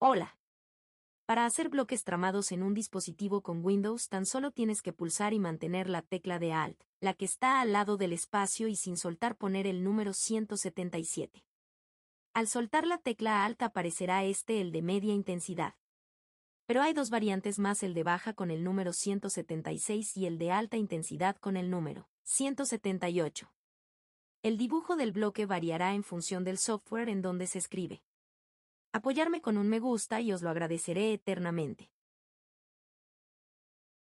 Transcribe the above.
Hola. Para hacer bloques tramados en un dispositivo con Windows tan solo tienes que pulsar y mantener la tecla de Alt, la que está al lado del espacio y sin soltar poner el número 177. Al soltar la tecla Alt aparecerá este el de media intensidad. Pero hay dos variantes más el de baja con el número 176 y el de alta intensidad con el número 178. El dibujo del bloque variará en función del software en donde se escribe apoyarme con un me gusta y os lo agradeceré eternamente.